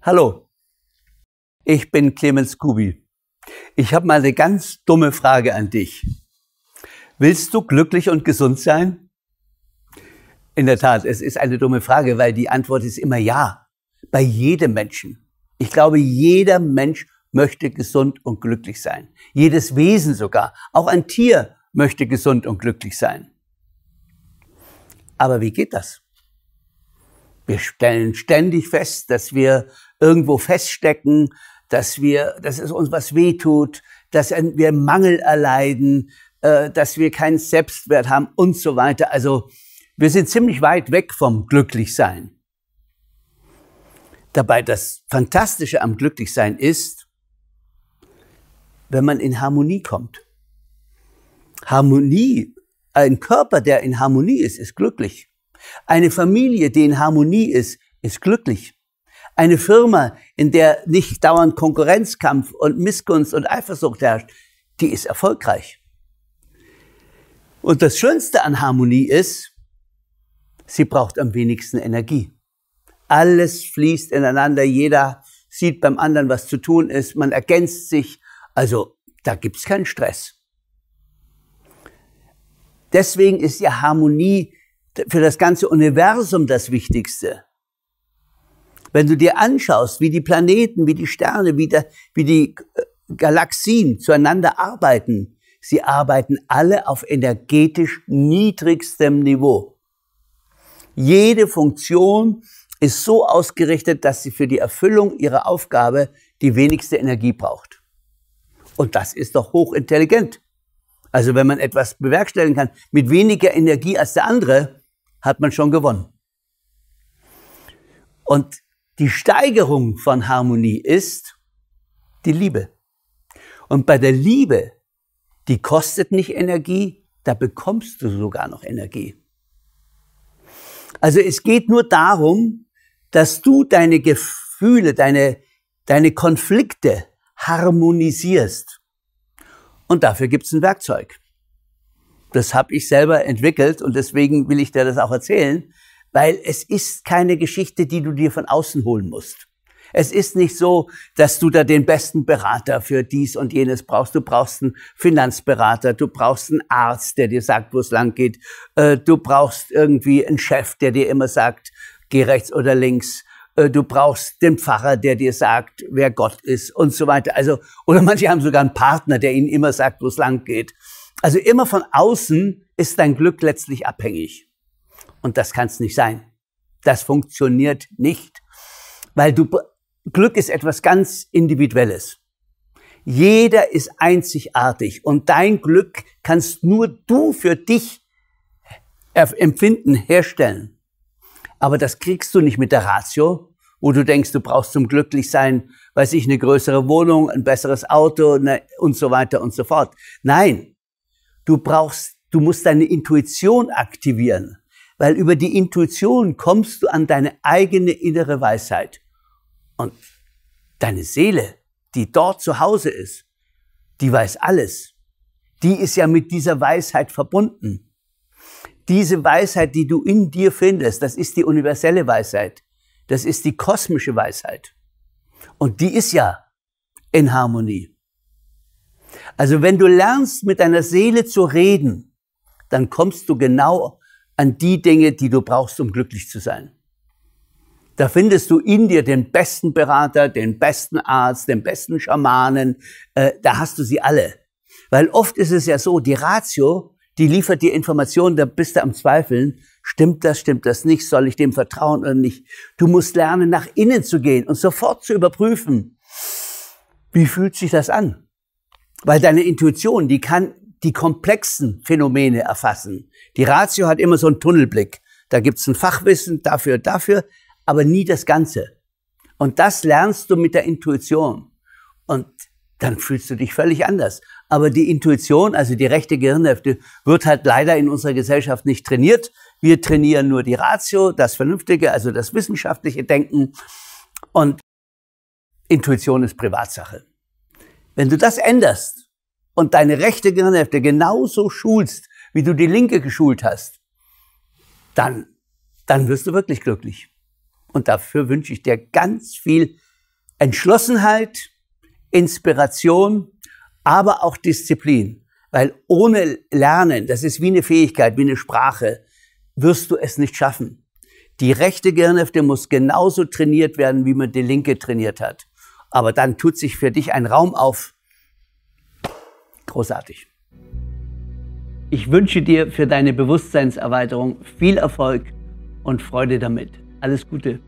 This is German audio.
Hallo, ich bin Clemens Kubi. Ich habe mal eine ganz dumme Frage an dich. Willst du glücklich und gesund sein? In der Tat, es ist eine dumme Frage, weil die Antwort ist immer ja. Bei jedem Menschen. Ich glaube, jeder Mensch möchte gesund und glücklich sein. Jedes Wesen sogar. Auch ein Tier möchte gesund und glücklich sein. Aber wie geht das? Wir stellen ständig fest, dass wir irgendwo feststecken, dass wir, dass es uns was wehtut, dass wir Mangel erleiden, äh, dass wir keinen Selbstwert haben und so weiter. Also wir sind ziemlich weit weg vom Glücklichsein. Dabei das Fantastische am Glücklichsein ist, wenn man in Harmonie kommt. Harmonie, ein Körper, der in Harmonie ist, ist glücklich. Eine Familie, die in Harmonie ist, ist glücklich eine Firma, in der nicht dauernd Konkurrenzkampf und Missgunst und Eifersucht herrscht, die ist erfolgreich. Und das Schönste an Harmonie ist, sie braucht am wenigsten Energie. Alles fließt ineinander, jeder sieht beim anderen, was zu tun ist, man ergänzt sich, also da gibt's keinen Stress. Deswegen ist ja Harmonie für das ganze Universum das Wichtigste. Wenn du dir anschaust, wie die Planeten, wie die Sterne, wie, der, wie die äh, Galaxien zueinander arbeiten, sie arbeiten alle auf energetisch niedrigstem Niveau. Jede Funktion ist so ausgerichtet, dass sie für die Erfüllung ihrer Aufgabe die wenigste Energie braucht. Und das ist doch hochintelligent. Also wenn man etwas bewerkstelligen kann mit weniger Energie als der andere, hat man schon gewonnen. Und die Steigerung von Harmonie ist die Liebe. Und bei der Liebe, die kostet nicht Energie, da bekommst du sogar noch Energie. Also es geht nur darum, dass du deine Gefühle, deine, deine Konflikte harmonisierst. Und dafür gibt's ein Werkzeug. Das habe ich selber entwickelt und deswegen will ich dir das auch erzählen, weil es ist keine Geschichte, die du dir von außen holen musst. Es ist nicht so, dass du da den besten Berater für dies und jenes brauchst. Du brauchst einen Finanzberater, du brauchst einen Arzt, der dir sagt, wo es lang geht. Äh, du brauchst irgendwie einen Chef, der dir immer sagt, geh rechts oder links. Äh, du brauchst den Pfarrer, der dir sagt, wer Gott ist und so weiter. Also, oder manche haben sogar einen Partner, der ihnen immer sagt, wo es lang geht. Also immer von außen ist dein Glück letztlich abhängig. Und das kann es nicht sein. Das funktioniert nicht, weil du, Glück ist etwas ganz Individuelles. Jeder ist einzigartig und dein Glück kannst nur du für dich empfinden, herstellen. Aber das kriegst du nicht mit der Ratio, wo du denkst, du brauchst zum Glücklichsein, weiß ich, eine größere Wohnung, ein besseres Auto ne, und so weiter und so fort. Nein, du brauchst, du musst deine Intuition aktivieren weil über die Intuition kommst du an deine eigene innere Weisheit. Und deine Seele, die dort zu Hause ist, die weiß alles. Die ist ja mit dieser Weisheit verbunden. Diese Weisheit, die du in dir findest, das ist die universelle Weisheit. Das ist die kosmische Weisheit. Und die ist ja in Harmonie. Also wenn du lernst, mit deiner Seele zu reden, dann kommst du genau an die Dinge, die du brauchst, um glücklich zu sein. Da findest du in dir den besten Berater, den besten Arzt, den besten Schamanen. Äh, da hast du sie alle. Weil oft ist es ja so, die Ratio, die liefert dir Informationen, da bist du am Zweifeln. Stimmt das, stimmt das nicht? Soll ich dem vertrauen oder nicht? Du musst lernen, nach innen zu gehen und sofort zu überprüfen, wie fühlt sich das an? Weil deine Intuition, die kann die komplexen Phänomene erfassen. Die Ratio hat immer so einen Tunnelblick. Da gibt es ein Fachwissen dafür, dafür, aber nie das Ganze. Und das lernst du mit der Intuition. Und dann fühlst du dich völlig anders. Aber die Intuition, also die rechte Gehirnhälfte, wird halt leider in unserer Gesellschaft nicht trainiert. Wir trainieren nur die Ratio, das Vernünftige, also das wissenschaftliche Denken. Und Intuition ist Privatsache. Wenn du das änderst, und deine rechte Gehirnhälfte genauso schulst, wie du die linke geschult hast, dann, dann wirst du wirklich glücklich. Und dafür wünsche ich dir ganz viel Entschlossenheit, Inspiration, aber auch Disziplin. Weil ohne Lernen, das ist wie eine Fähigkeit, wie eine Sprache, wirst du es nicht schaffen. Die rechte Gehirnhälfte muss genauso trainiert werden, wie man die linke trainiert hat. Aber dann tut sich für dich ein Raum auf, Großartig. Ich wünsche dir für deine Bewusstseinserweiterung viel Erfolg und Freude damit. Alles Gute.